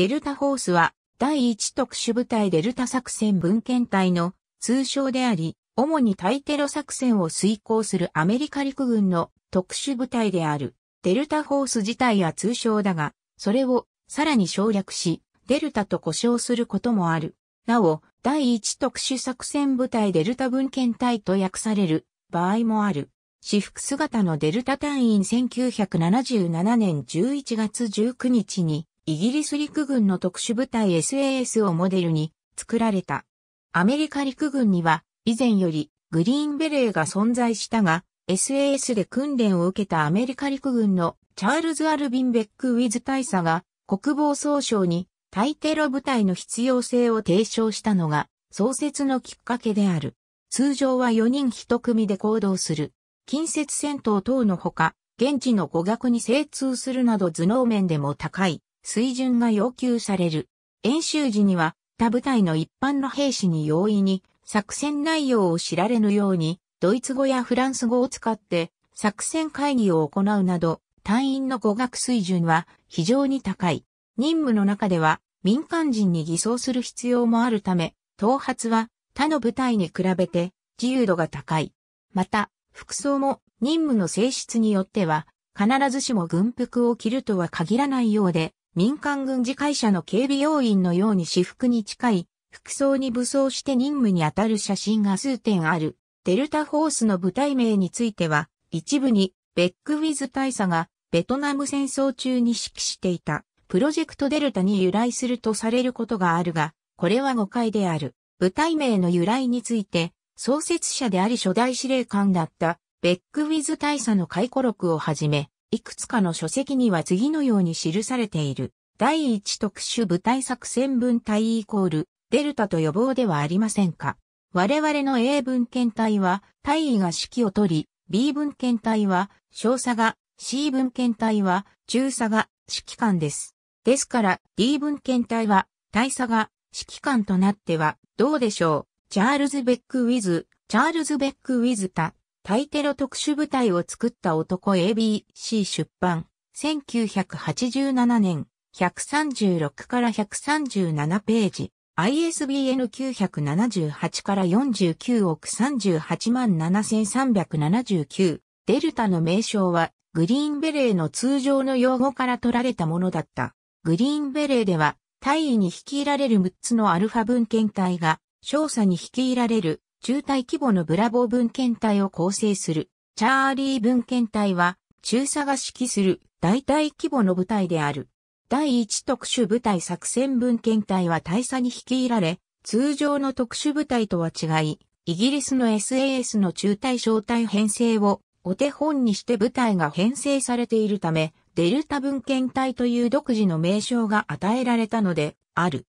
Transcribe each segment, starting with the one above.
デルタフォースは、第1特殊部隊デルタ作戦文献隊の通称であり、主に対テロ作戦を遂行するアメリカ陸軍の特殊部隊である。デルタフォース自体は通称だが、それをさらに省略し、デルタと呼称することもある。なお、第1特殊作戦部隊デルタ文献隊と訳される場合もある。私服姿のデルタ隊員1977年11月19日にイギリス陸軍の特殊部隊 SAS をモデルに作られた。アメリカ陸軍には以前よりグリーンベレーが存在したが、SAS で訓練を受けたアメリカ陸軍のチャールズ・アルビン・ベック・ウィズ大佐が国防総省に対テロ部隊の必要性を提唱したのが創設のきっかけである。通常は4人1組で行動する。近接戦闘等のほか、現地の語学に精通するなど頭脳面でも高い水準が要求される。演習時には他部隊の一般の兵士に容易に作戦内容を知られぬように、ドイツ語やフランス語を使って作戦会議を行うなど、隊員の語学水準は非常に高い。任務の中では民間人に偽装する必要もあるため、頭髪は他の部隊に比べて自由度が高い。また、服装も任務の性質によっては、必ずしも軍服を着るとは限らないようで、民間軍事会社の警備要員のように私服に近い服装に武装して任務に当たる写真が数点ある。デルタフォースの部隊名については、一部にベックウィズ大佐がベトナム戦争中に指揮していたプロジェクトデルタに由来するとされることがあるが、これは誤解である。部隊名の由来について、創設者であり初代司令官だったベックウィズ大佐の回顧録をはじめ、いくつかの書籍には次のように記されている。第一特殊部隊作戦分隊イコール、デルタと予防ではありませんか。我々の A 分検体は、隊員が指揮を取り、B 分検体は、少佐が、C 分検体は、中佐が、指揮官です。ですから、D 分検体は、大佐が、指揮官となっては、どうでしょう。チャールズ・ベック・ウィズ、チャールズ・ベック・ウィズタ、対テロ特殊部隊を作った男 ABC 出版。1987年、136から137ページ。ISBN 978から49億38万7379。デルタの名称は、グリーンベレーの通常の用語から取られたものだった。グリーンベレーでは、大尉に率いられる6つのアルファ文献体が、少佐に率いられる中隊規模のブラボー文献隊を構成する、チャーリー文献隊は、中佐が指揮する大隊規模の部隊である。第一特殊部隊作戦文献隊は大佐に率いられ、通常の特殊部隊とは違い、イギリスの SAS の中隊小隊編成をお手本にして部隊が編成されているため、デルタ文献隊という独自の名称が与えられたので、ある。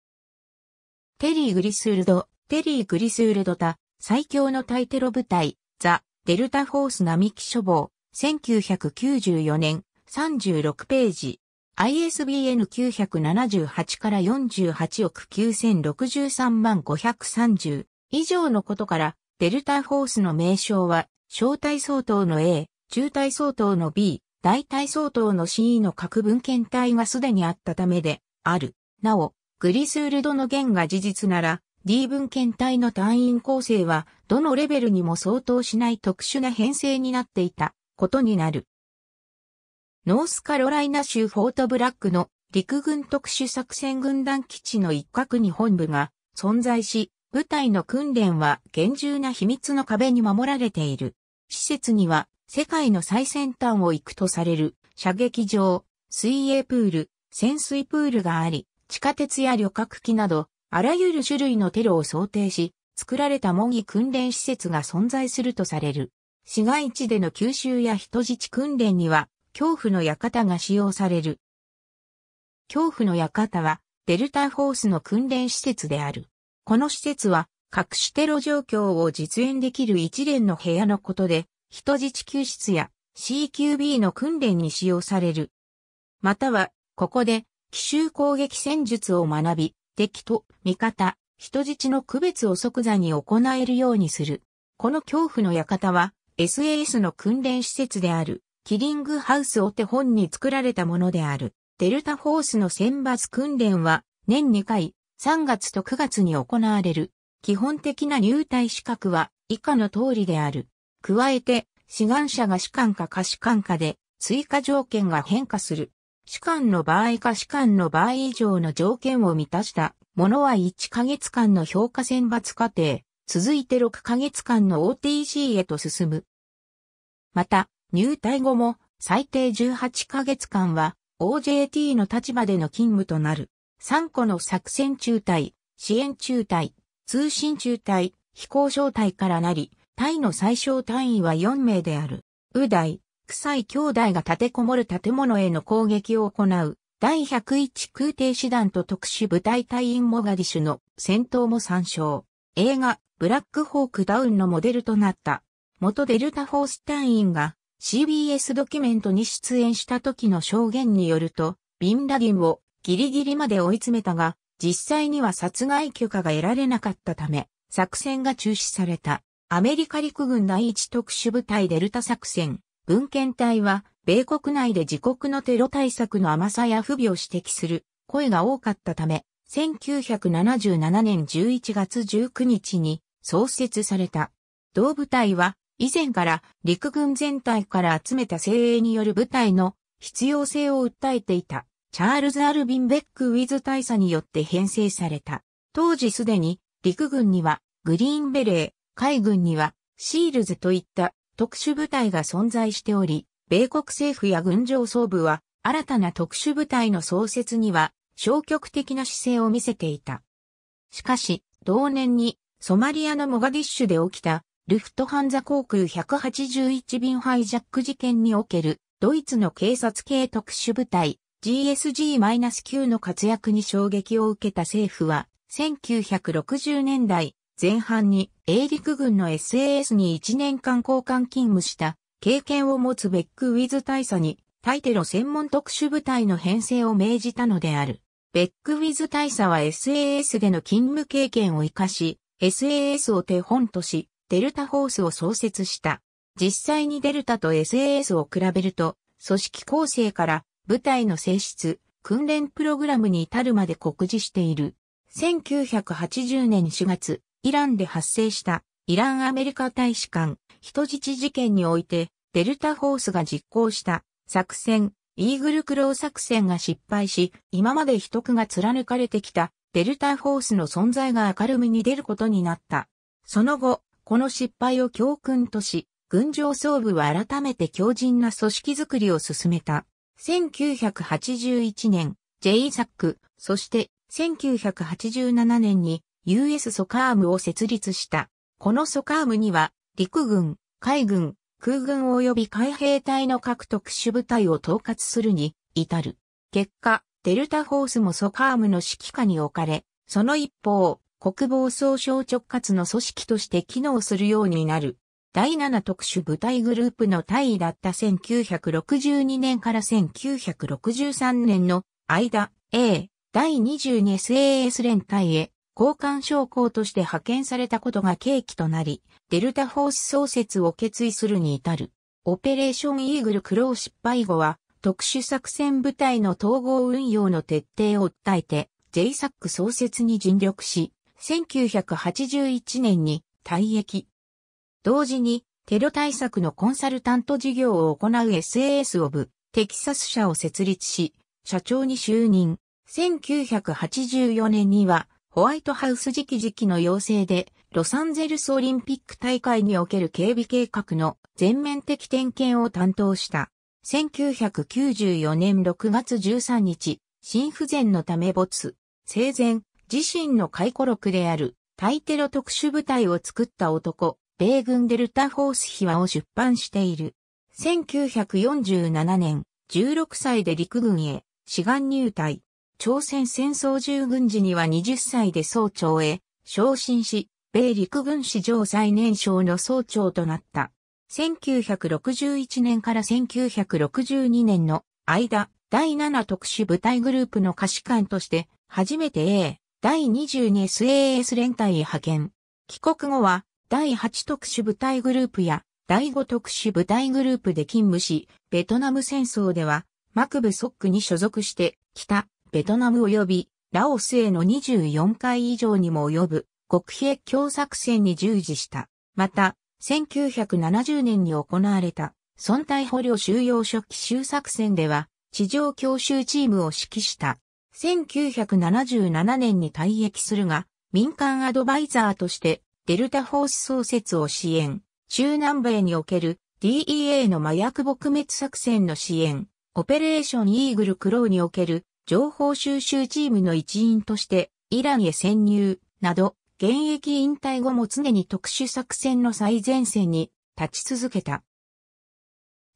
テリー・グリスールド、テリー・グリスールドタ、最強の対テロ部隊、ザ・デルタフォース並木処方、1994年、36ページ。ISBN 978から48億9063万530以上のことから、デルタフォースの名称は、小体相当の A、中体相当の B、大体相当の C の各文献体がすでにあったためで、ある。なお、グリスールドの言が事実なら、D 文検体の単位構成は、どのレベルにも相当しない特殊な編成になっていたことになる。ノースカロライナ州フォートブラックの陸軍特殊作戦軍団基地の一角に本部が存在し、部隊の訓練は厳重な秘密の壁に守られている。施設には世界の最先端を行くとされる射撃場、水泳プール、潜水プールがあり、地下鉄や旅客機などあらゆる種類のテロを想定し、作られた模擬訓練施設が存在するとされる。市街地での吸収や人質訓練には、恐怖の館が使用される。恐怖の館は、デルタフォースの訓練施設である。この施設は、各種テロ状況を実演できる一連の部屋のことで、人質救出や CQB の訓練に使用される。または、ここで、奇襲攻撃戦術を学び、敵と味方、人質の区別を即座に行えるようにする。この恐怖の館は SAS の訓練施設であるキリングハウスを手本に作られたものである。デルタフォースの選抜訓練は年2回3月と9月に行われる。基本的な入隊資格は以下の通りである。加えて志願者が士官か可士官かで追加条件が変化する。士官の場合か士官の場合以上の条件を満たしたものは1ヶ月間の評価選抜過程、続いて6ヶ月間の OTC へと進む。また、入隊後も最低18ヶ月間は OJT の立場での勤務となる。3個の作戦中隊、支援中隊、通信中隊、飛行小隊からなり、隊の最小隊員は4名である。う大、臭い兄弟が立てこもる建物への攻撃を行う、第101空挺師団と特殊部隊隊員モガディシュの戦闘も参照。映画、ブラックホークダウンのモデルとなった、元デルタフォース隊員が CBS ドキュメントに出演した時の証言によると、ビンラディンをギリギリまで追い詰めたが、実際には殺害許可が得られなかったため、作戦が中止された。アメリカ陸軍第一特殊部隊デルタ作戦、文献隊は、米国内で自国のテロ対策の甘さや不備を指摘する声が多かったため、1977年11月19日に創設された。同部隊は、以前から陸軍全体から集めた精鋭による部隊の必要性を訴えていた。チャールズ・アルビン・ベック・ウィズ大佐によって編成された。当時すでに陸軍にはグリーンベレー、海軍にはシールズといった特殊部隊が存在しており、米国政府や軍上層部は新たな特殊部隊の創設には消極的な姿勢を見せていた。しかし、同年にソマリアのモガディッシュで起きたルフトハンザ航空181便ハイジャック事件におけるドイツの警察系特殊部隊 GSG-9 の活躍に衝撃を受けた政府は1960年代前半に英陸軍の SAS に1年間交換勤務した経験を持つベックウィズ大佐に対テロ専門特殊部隊の編成を命じたのである。ベックウィズ大佐は SAS での勤務経験を活かし、SAS を手本とし、デルタホースを創設した。実際にデルタと SAS を比べると、組織構成から部隊の性質、訓練プログラムに至るまで酷似している。1980年4月、イランで発生したイランアメリカ大使館人質事件においてデルタフォースが実行した作戦イーグルクロー作戦が失敗し、今まで秘匿が貫かれてきたデルタフォースの存在が明るみに出ることになった。その後、この失敗を教訓とし、軍上総部は改めて強靭な組織づくりを進めた。1981年、JSAC、そして1987年に US ソカームを設立した。このソカームには、陸軍、海軍、空軍及び海兵隊の各特殊部隊を統括するに至る。結果、デルタフォースもソカームの指揮下に置かれ、その一方、国防総省直轄の組織として機能するようになる。第7特殊部隊グループの隊位だった1962年から1963年の間、A、第 22SAS 連隊へ交換将校として派遣されたことが契機となり、デルタフォース創設を決意するに至る。オペレーションイーグル苦労失敗後は、特殊作戦部隊の統合運用の徹底を訴えて、JSAC 創設に尽力し、1981年に退役。同時に、テロ対策のコンサルタント事業を行う SAS オブ、テキサス社を設立し、社長に就任。1984年には、ホワイトハウス直々の要請で、ロサンゼルスオリンピック大会における警備計画の全面的点検を担当した。1994年6月13日、心不全のため没。生前、自身の回顧録である、対テロ特殊部隊を作った男、米軍デルタフォース秘話を出版している。1947年、16歳で陸軍へ、志願入隊。朝鮮戦争従軍時には20歳で総長へ昇進し、米陸軍史上最年少の総長となった。1961年から1962年の間、第7特殊部隊グループの可視官として、初めて A、第 22SAS 連隊へ派遣。帰国後は、第8特殊部隊グループや、第5特殊部隊グループで勤務し、ベトナム戦争では、マクブソックに所属して、北、ベトナム及びラオスへの24回以上にも及ぶ国兵協作戦に従事した。また、1970年に行われた、村体捕虜収容所奇襲作戦では、地上強襲チームを指揮した。1977年に退役するが、民間アドバイザーとして、デルタフォース創設を支援、中南米における DEA の麻薬撲滅作戦の支援、オペレーションイーグルクローにおける情報収集チームの一員としてイランへ潜入など、現役引退後も常に特殊作戦の最前線に立ち続けた。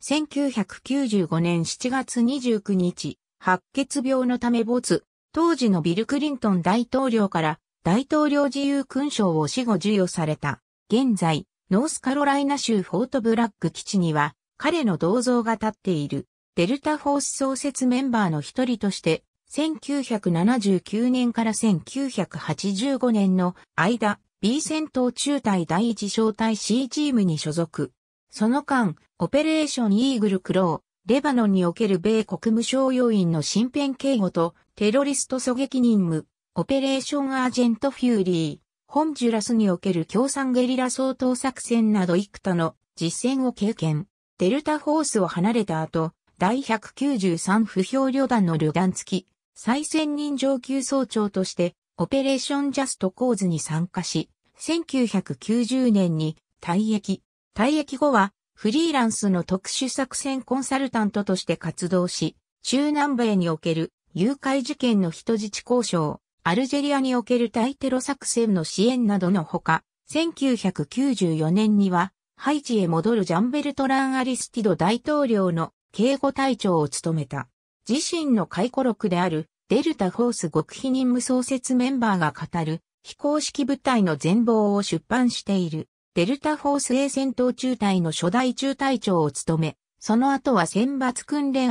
1995年7月29日、白血病のため没、当時のビル・クリントン大統領から大統領自由勲章を死後授与された。現在、ノースカロライナ州フォートブラック基地には彼の銅像が立っている。デルタフォース創設メンバーの一人として、1979年から1985年の間、B 戦闘中隊第一小隊 C チームに所属。その間、オペレーションイーグルクロー、レバノンにおける米国務省要員の身辺警護とテロリスト狙撃任務、オペレーションアージェントフューリー、ホンジュラスにおける共産ゲリラ総統作戦など幾多の実践を経験。デルタフォースを離れた後、第193不評旅団の旅団付き、再選任上級総長として、オペレーションジャストコーズに参加し、1990年に退役。退役後は、フリーランスの特殊作戦コンサルタントとして活動し、中南米における誘拐事件の人質交渉、アルジェリアにおける対テロ作戦の支援などのほか、1994年には、ハイチへ戻るジャンベルトラン・アリスティド大統領の警護隊長を務めた。自身の回顧録であるデルタフォース極秘任務創設メンバーが語る非公式部隊の全貌を出版しているデルタフォース A 戦闘中隊の初代中隊長を務め、その後は選抜訓練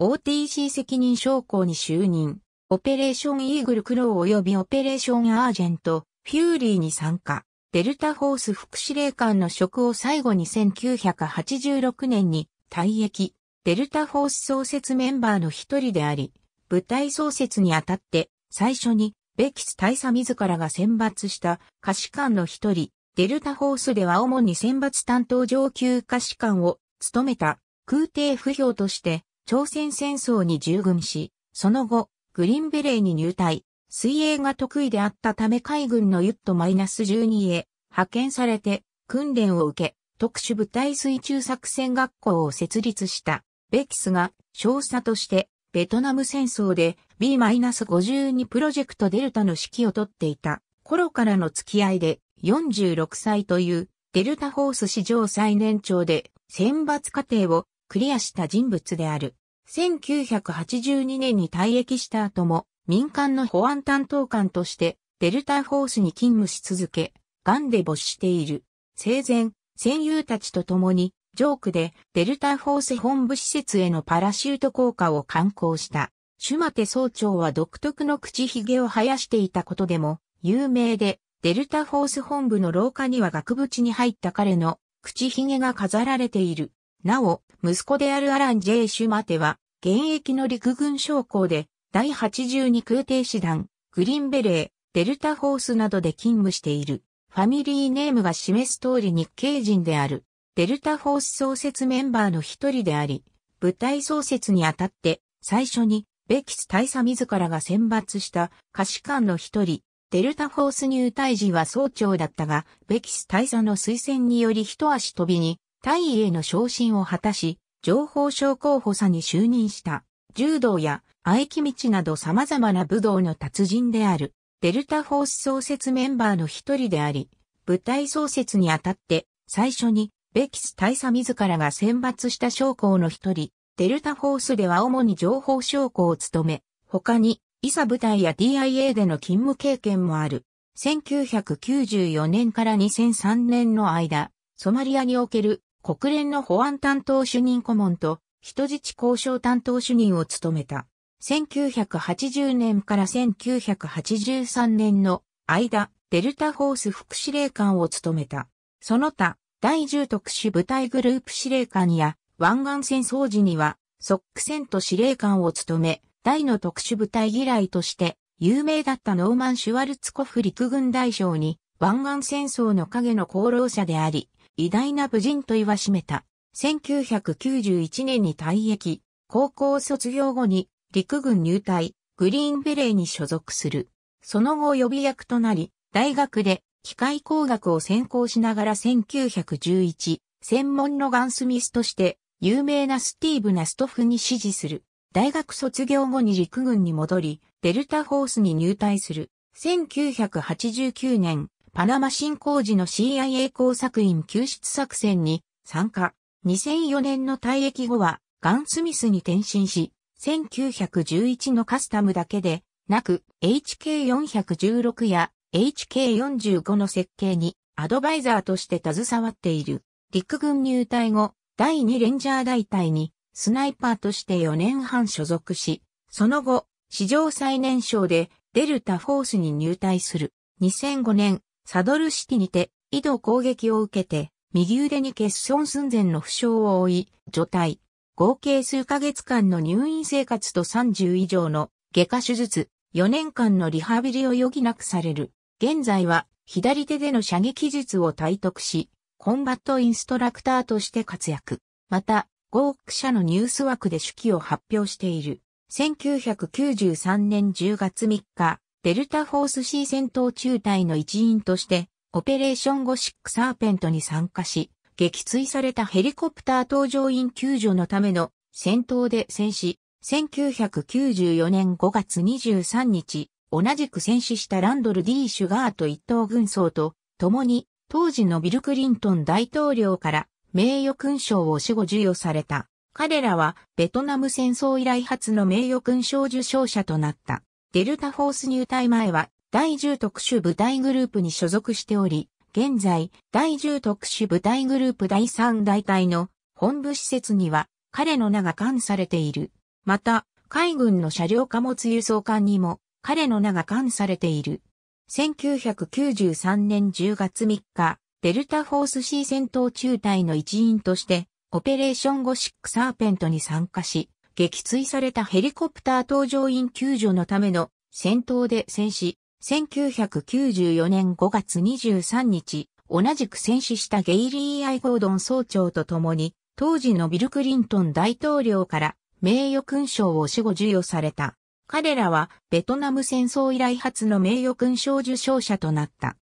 &OTC 責任将校に就任、オペレーションイーグルクロー及びオペレーションアージェント、フューリーに参加。デルタフォース副司令官の職を最後に1986年に退役。デルタフォース創設メンバーの一人であり、部隊創設にあたって最初にベキス大佐自らが選抜した下士官の一人、デルタフォースでは主に選抜担当上級下士官を務めた空挺不評として朝鮮戦争に従軍し、その後、グリーンベレーに入隊、水泳が得意であったため海軍のユット -12 へ派遣されて訓練を受け、特殊部隊水中作戦学校を設立した。ベキスが少佐としてベトナム戦争で B-52 プロジェクトデルタの指揮を取っていた頃からの付き合いで46歳というデルタホース史上最年長で選抜過程をクリアした人物である。1982年に退役した後も民間の保安担当官としてデルタホースに勤務し続け、癌で没している。生前、戦友たちと共にジョークでデルタフォース本部施設へのパラシュート効果を観光した。シュマテ総長は独特の口ひげを生やしていたことでも有名で、デルタフォース本部の廊下には額縁に入った彼の口ひげが飾られている。なお、息子であるアラン・ジェイ・シュマテは、現役の陸軍将校で、第82空挺師団、グリーンベレー、デルタフォースなどで勤務している。ファミリーネームが示す通り日系人である。デルタフォース創設メンバーの一人であり、部隊創設にあたって最初にベキス大佐自らが選抜した歌士官の一人、デルタフォース入隊時は総長だったが、ベキス大佐の推薦により一足飛びに、大尉への昇進を果たし、情報省候補佐に就任した、柔道や合気道など様々な武道の達人である、デルタフォース創設メンバーの一人であり、部隊創設にあたって、最初にベキス大佐自らが選抜した将校の一人、デルタフォースでは主に情報将校を務め、他に、イサ部隊や DIA での勤務経験もある。1994年から2003年の間、ソマリアにおける国連の保安担当主任顧問と人質交渉担当主任を務めた。1980年から1983年の間、デルタフォース副司令官を務めた。その他、第10特殊部隊グループ司令官や湾岸戦争時にはソックセント司令官を務め、大の特殊部隊嫌いとして有名だったノーマン・シュワルツコフ陸軍大将に湾岸戦争の影の功労者であり、偉大な武人と言わしめた。1991年に退役、高校卒業後に陸軍入隊、グリーンベレーに所属する。その後予備役となり、大学で機械工学を専攻しながら1911、専門のガンスミスとして、有名なスティーブ・ナストフに支持する。大学卒業後に陸軍に戻り、デルタフォースに入隊する。1989年、パナマ侵攻時の CIA 工作員救出作戦に参加。2004年の退役後は、ガンスミスに転身し、1911のカスタムだけで、なく、HK416 や HK45 の設計にアドバイザーとして携わっている。陸軍入隊後、第2レンジャー大隊にスナイパーとして4年半所属し、その後、史上最年少でデルタフォースに入隊する。2005年、サドルシティにて、井戸攻撃を受けて、右腕に欠損寸前の負傷を負い、除隊。合計数ヶ月間の入院生活と30以上の外科手術、4年間のリハビリを余儀なくされる。現在は左手での射撃術を体得し、コンバットインストラクターとして活躍。また、5億社のニュース枠で手記を発表している。1993年10月3日、デルタフォース C 戦闘中隊の一員として、オペレーションゴシックサーペントに参加し、撃墜されたヘリコプター搭乗員救助のための戦闘で戦死。1994年5月23日、同じく戦死したランドル・ D・ シュガーと一等軍曹と、共に、当時のビル・クリントン大統領から名誉勲章を死後授与された。彼らは、ベトナム戦争以来初の名誉勲章受章者となった。デルタフォース入隊前は、第10特殊部隊グループに所属しており、現在、第10特殊部隊グループ第3大隊の本部施設には彼の名が冠されている。また、海軍の車両貨物輸送艦にも彼の名が冠されている。1993年10月3日、デルタフォース C 戦闘中隊の一員として、オペレーションゴシックサーペントに参加し、撃墜されたヘリコプター搭乗員救助のための戦闘で戦死。1994年5月23日、同じく戦死したゲイリー・アイ・ゴードン総長と共に、当時のビル・クリントン大統領から名誉勲章を死後授与された。彼らはベトナム戦争以来初の名誉勲章受章者となった。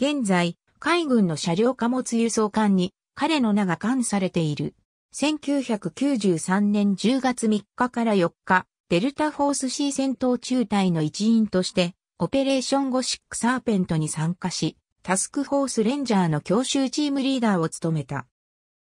現在、海軍の車両貨物輸送艦に彼の名が冠されている。1993年10月3日から4日、デルタフォース C 戦闘中隊の一員として、オペレーションゴシックサーペントに参加し、タスクフォースレンジャーの教習チームリーダーを務めた。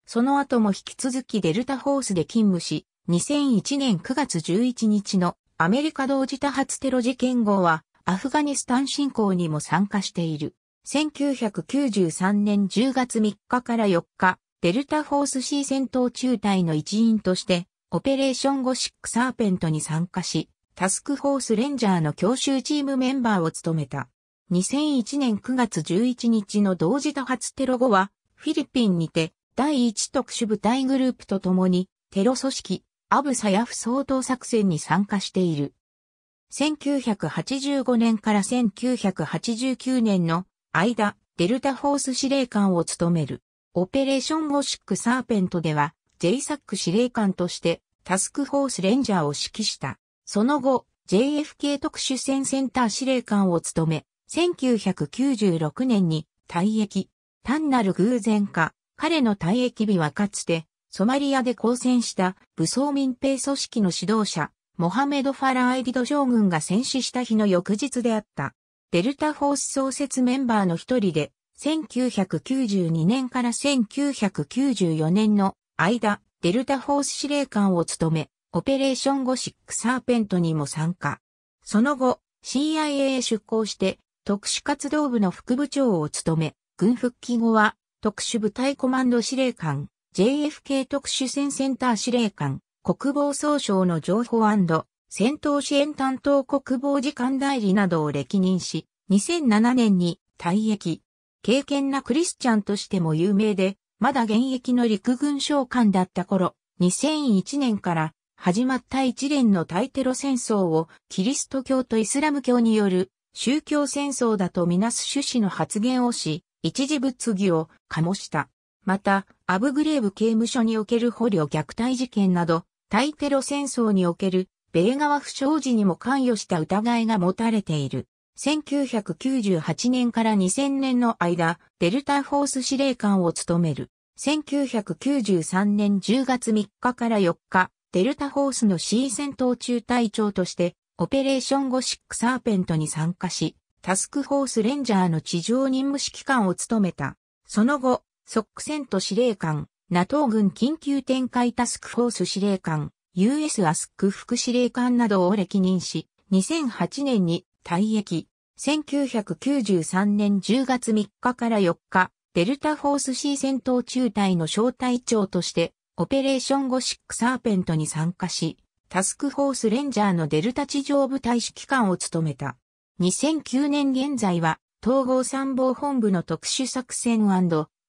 その後も引き続きデルタフォースで勤務し、2001年9月11日のアメリカ同時多発テロ事件後は、アフガニスタン侵攻にも参加している。1993年10月3日から4日、デルタフォース C 戦闘中隊の一員として、オペレーションゴシックサーペントに参加し、タスクフォースレンジャーの教習チームメンバーを務めた。2001年9月11日の同時多発テロ後は、フィリピンにて、第1特殊部隊グループと共に、テロ組織、アブサヤフ総統作戦に参加している。1985年から1989年の間、デルタフォース司令官を務める。オペレーションゴシックサーペントでは、JSAC 司令官としてタスクフォースレンジャーを指揮した。その後、JFK 特殊戦センター司令官を務め、1996年に退役。単なる偶然か、彼の退役日はかつて、ソマリアで抗戦した武装民兵組織の指導者、モハメド・ファラー・エディド将軍が戦死した日の翌日であった。デルタフォース創設メンバーの一人で、1992年から1994年の間、デルタフォース司令官を務め、オペレーションゴシックサーペントにも参加。その後、CIA へ出向して、特殊活動部の副部長を務め、軍復帰後は、特殊部隊コマンド司令官、JFK 特殊戦センター司令官、国防総省の情報戦闘支援担当国防次官代理などを歴任し、2007年に退役。敬虔なクリスチャンとしても有名で、まだ現役の陸軍将官だった頃、2001年から始まった一連の対テロ戦争をキリスト教とイスラム教による宗教戦争だとみなす趣旨の発言をし、一時物議を醸した。また、アブグレーブ刑務所における捕虜虐待事件など、対テロ戦争における米側不祥事にも関与した疑いが持たれている。1998年から2000年の間、デルタフォース司令官を務める。1993年10月3日から4日、デルタフォースの C 戦闘中隊長として、オペレーションゴシックサーペントに参加し、タスクフォースレンジャーの地上任務指揮官を務めた。その後、ソックセント司令官、NATO 軍緊急展開タスクフォース司令官、US アスク副司令官などを歴任し、2008年に退役。1993年10月3日から4日、デルタフォース C 戦闘中隊の小隊長として、オペレーションゴシックサーペントに参加し、タスクフォースレンジャーのデルタ地上部隊指揮官を務めた。2009年現在は、統合参謀本部の特殊作戦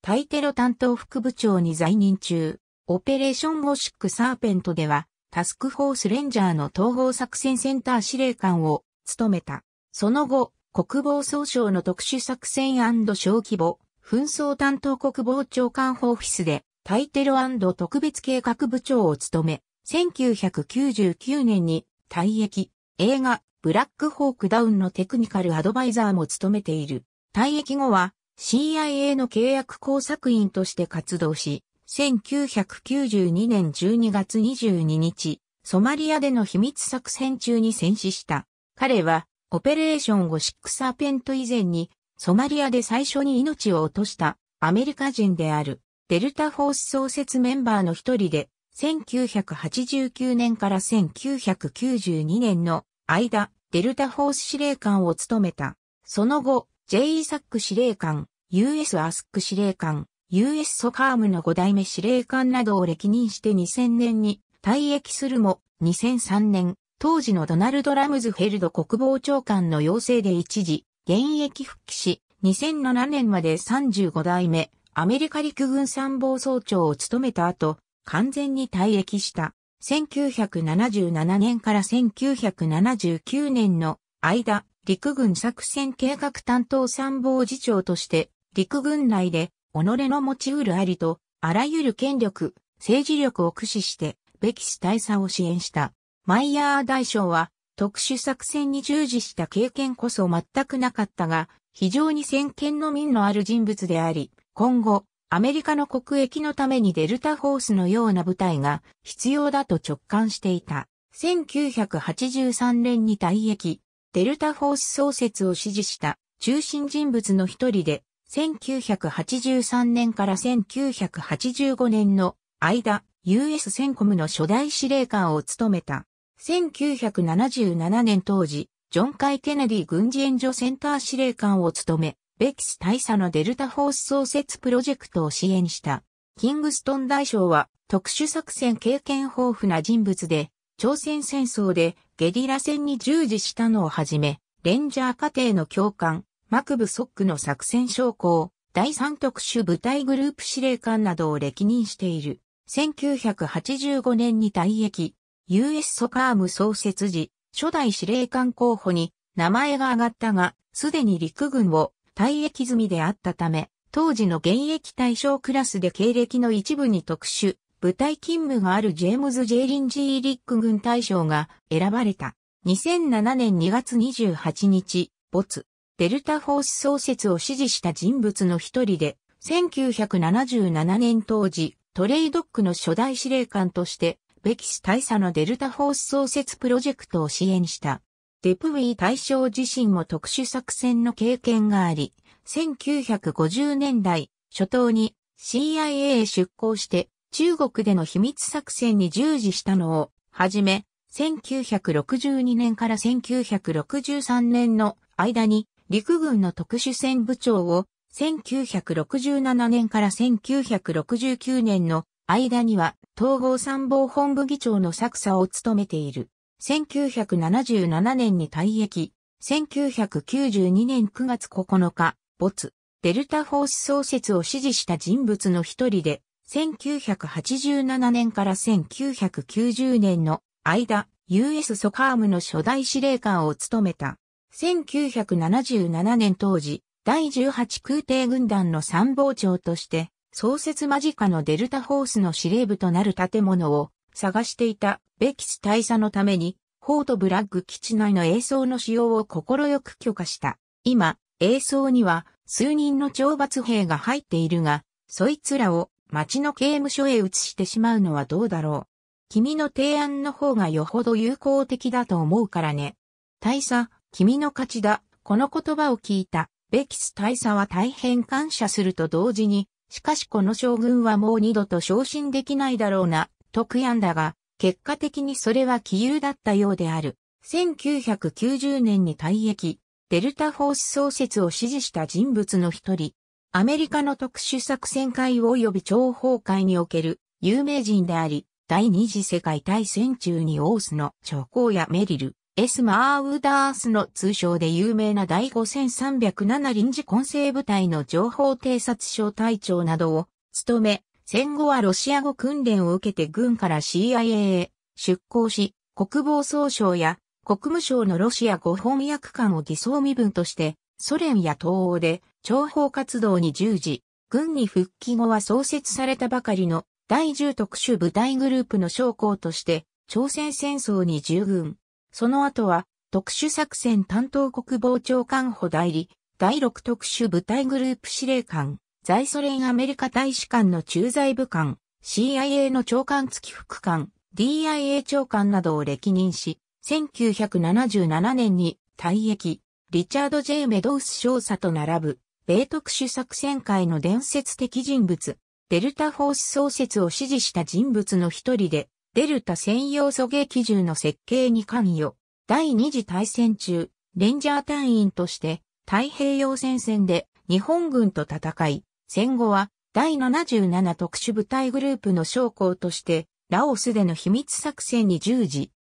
タイテロ担当副部長に在任中、オペレーションゴシックサーペントでは、タスクフォースレンジャーの統合作戦センター司令官を務めた。その後、国防総省の特殊作戦小規模、紛争担当国防長官オフィスで、タイテロ特別計画部長を務め、1999年に退役、映画、ブラックホークダウンのテクニカルアドバイザーも務めている。退役後は、CIA の契約工作員として活動し、1992年12月22日、ソマリアでの秘密作戦中に戦死した。彼は、オペレーションゴシックサーペント以前に、ソマリアで最初に命を落としたアメリカ人である、デルタフォース創設メンバーの一人で、1989年から1992年の間、デルタフォース司令官を務めた。その後、J. サック司令官、US アスク司令官、US ソカームの5代目司令官などを歴任して2000年に退役するも、2003年、当時のドナルド・ラムズフェルド国防長官の要請で一時、現役復帰し、2007年まで35代目、アメリカ陸軍参謀総長を務めた後、完全に退役した。1977年から1979年の間、陸軍作戦計画担当参謀次長として、陸軍内で、己の持ち得るありと、あらゆる権力、政治力を駆使して、ベキス大佐を支援した。マイヤー大将は、特殊作戦に従事した経験こそ全くなかったが、非常に先見の民のある人物であり、今後、アメリカの国益のためにデルタホースのような部隊が必要だと直感していた。1983年に退役、デルタフォース創設を支持した中心人物の一人で、1983年から1985年の間、US センコムの初代司令官を務めた。1977年当時、ジョン・カイ・ケネディ軍事援助センター司令官を務め、ベキス大佐のデルタフォース創設プロジェクトを支援した。キングストン大将は特殊作戦経験豊富な人物で、朝鮮戦争でゲリラ戦に従事したのをはじめ、レンジャー家庭の教官、マクブソックの作戦将校、第三特殊部隊グループ司令官などを歴任している。1985年に退役、US ソカーム創設時、初代司令官候補に名前が挙がったが、すでに陸軍を退役済みであったため、当時の現役対象クラスで経歴の一部に特殊、部隊勤務があるジェームズ・ジェイリン・ジー・リック軍大将が選ばれた。2007年2月28日、没、デルタフォース創設を支持した人物の一人で、1977年当時、トレイドックの初代司令官として、ベキス大佐のデルタフォース創設プロジェクトを支援した。デプウィー大将自身も特殊作戦の経験があり、1950年代初頭に CIA へ出向して中国での秘密作戦に従事したのを、はじめ、1962年から1963年の間に陸軍の特殊戦部長を、1967年から1969年の間には統合参謀本部議長の作作を務めている。1977年に退役。1992年9月9日、没、デルタフォース創設を支持した人物の一人で、1987年から1990年の間、US ソカームの初代司令官を務めた。1977年当時、第18空挺軍団の参謀長として、創設間近のデルタホースの司令部となる建物を探していたベキス大佐のために、フォートブラッグ基地内の映像の使用を快く許可した。今、映像には数人の懲罰兵が入っているが、そいつらを町の刑務所へ移してしまうのはどうだろう。君の提案の方がよほど友好的だと思うからね。大佐、君の勝ちだ。この言葉を聞いた、ベキス大佐は大変感謝すると同時に、しかしこの将軍はもう二度と昇進できないだろうな、と悔やんだが、結果的にそれは奇遇だったようである。1990年に退役、デルタフォース創設を支持した人物の一人、アメリカの特殊作戦会及び諜報会における有名人であり、第二次世界大戦中にオースの長考やメリル、エス・マーウダースの通称で有名な第5307臨時混成部隊の情報偵察小隊長などを務め、戦後はロシア語訓練を受けて軍から CIA へ出向し、国防総省や国務省のロシア語翻訳官を偽装身分としてソ連や東欧で諜報活動に従事、軍に復帰後は創設されたばかりの第10特殊部隊グループの将校として朝鮮戦争に従軍。その後は特殊作戦担当国防長官補代理、第6特殊部隊グループ司令官、在ソ連アメリカ大使館の駐在部官、CIA の長官付き副官、DIA 長官などを歴任し、1977年に退役。リチャード・ジェイ・メドウス少佐と並ぶ、米特殊作戦会の伝説的人物、デルタフォース創設を指示した人物の一人で、デルタ専用狙撃銃の設計に関与。第二次大戦中、レンジャー隊員として太平洋戦線で日本軍と戦い、戦後は第77特殊部隊グループの将校としてラオスでの秘密作戦に従事。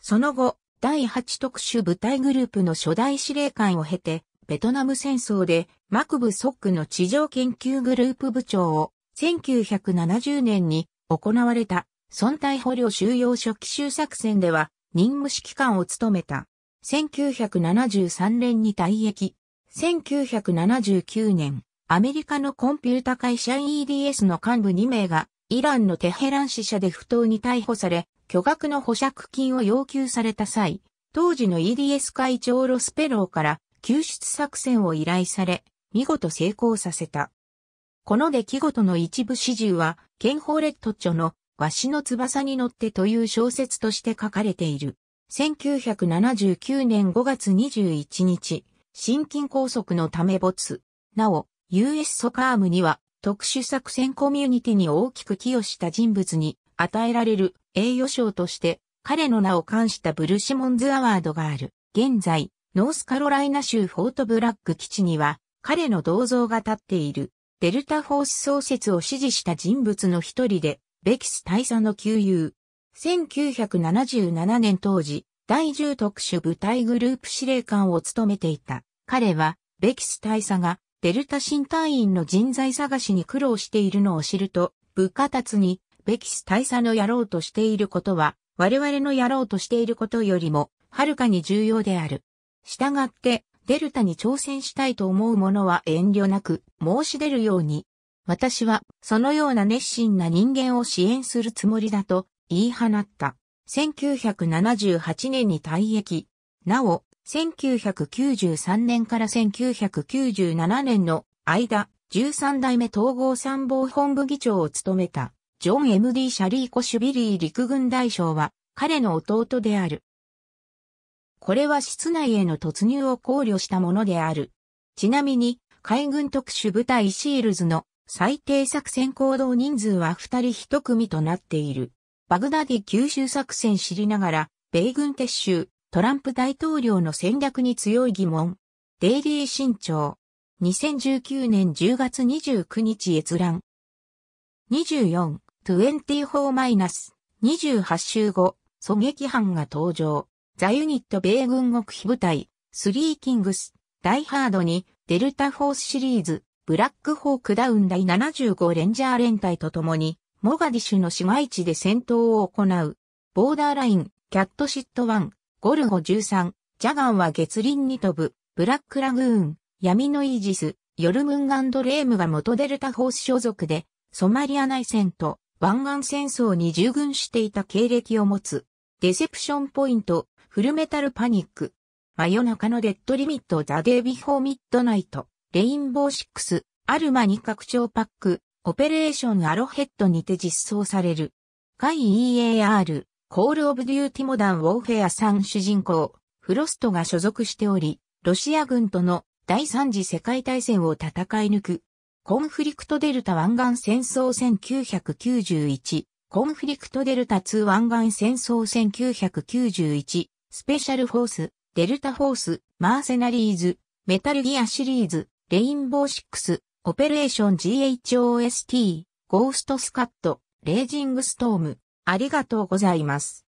その後、第8特殊部隊グループの初代司令官を経て、ベトナム戦争でマクブ・ソックの地上研究グループ部長を1970年に行われた村体捕虜収容所奇襲作戦では任務指揮官を務めた。1973年に退役。1979年、アメリカのコンピュータ会社 EDS の幹部2名がイランのテヘラン支社で不当に逮捕され、巨額の保釈金を要求された際、当時の EDS 会長ロスペローから救出作戦を依頼され、見事成功させた。この出来事の一部始終は、ケン・ホーレット著のわしの翼に乗ってという小説として書かれている。1979年5月21日、心筋梗塞のため没。なお、US ソカームには特殊作戦コミュニティに大きく寄与した人物に与えられる栄誉賞として彼の名を冠したブルシモンズアワードがある。現在、ノースカロライナ州フォートブラック基地には彼の銅像が立っている。デルタフォース創設を支持した人物の一人で、ベキス大佐の旧友。1977年当時、第10特殊部隊グループ司令官を務めていた。彼は、ベキス大佐が、デルタ新隊員の人材探しに苦労しているのを知ると、部下たちに、べキス大佐のやろうとしていることは、我々のやろうとしていることよりも、はるかに重要である。したがって、デルタに挑戦したいと思う者は遠慮なく申し出るように。私は、そのような熱心な人間を支援するつもりだと言い放った。1978年に退役。なお、1993年から1997年の間、13代目統合参謀本部議長を務めた。ジョン・ M.D. シャリーコ・シュビリー陸軍大将は、彼の弟である。これは室内への突入を考慮したものである。ちなみに、海軍特殊部隊シールズの最低作戦行動人数は二人一組となっている。バグダディ吸収作戦知りながら、米軍撤収、トランプ大統領の戦略に強い疑問。デイリー新潮。2019年10月29日閲覧。24。24-28週後、狙撃班が登場。ザユニット米軍極秘部隊、スリーキングス、ダイハードに、デルタフォースシリーズ、ブラックホークダウン第75レンジャー連隊と共に、モガディシュの市街地で戦闘を行う。ボーダーライン、キャットシット1、ゴルゴ13、ジャガンは月輪に飛ぶ、ブラックラグーン、闇のイージス、ヨルムンガンドレームが元デルタフォース所属で、ソマリア内戦と湾岸戦争に従軍していた経歴を持つ、デセプションポイント、フルメタルパニック、真夜中のデッドリミット、ザ・デイビフォー・ミッドナイト、レインボーシックス、アルマに拡張パック、オペレーションアロヘッドにて実装される。海 EAR、コールオブデューティモダンウォーフェア3主人公、フロストが所属しており、ロシア軍との第三次世界大戦を戦い抜くコンフリクトデルタ湾岸戦争1991、コンフリクトデルタ2湾岸戦争1991、スペシャルフォース、デルタフォース、マーセナリーズ、メタルギアシリーズ、レインボー6、オペレーション GHOST、ゴーストスカット、レイジングストーム。ありがとうございます。